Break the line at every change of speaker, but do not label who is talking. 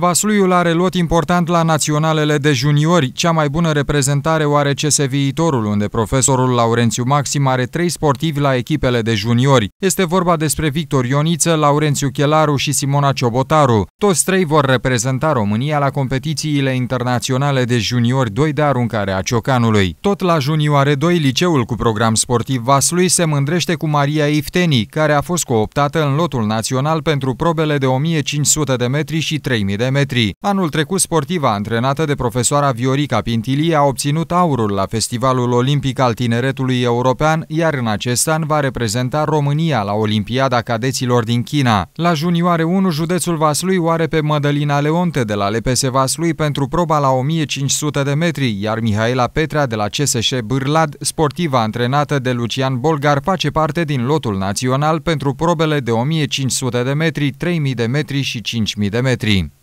Vasluiul are lot important la naționalele de juniori, cea mai bună reprezentare o are CS Viitorul, unde profesorul Laurențiu Maxim are trei sportivi la echipele de juniori. Este vorba despre Victor Ioniță, Laurențiu Chelaru și Simona Ciobotaru. Toți trei vor reprezenta România la competițiile internaționale de juniori 2 de aruncare a ciocanului. Tot la junioare 2, liceul cu program sportiv Vaslui se mândrește cu Maria Ifteni, care a fost cooptată în lotul național pentru probele de 1500 de metri și 3000 de metri. Anul trecut, sportiva antrenată de profesoara Viorica Pintilie a obținut aurul la Festivalul Olimpic al Tineretului European, iar în acest an va reprezenta România la Olimpiada Cadeților din China. La junioare 1, județul Vaslui o are pe Mădălina Leonte de la LPS Vaslui pentru proba la 1500 de metri, iar Mihaela Petrea de la CSș Bârlad, sportiva antrenată de Lucian Bolgar, face parte din lotul național pentru probele de 1500 de metri, 3000 de metri și 5000 de metri.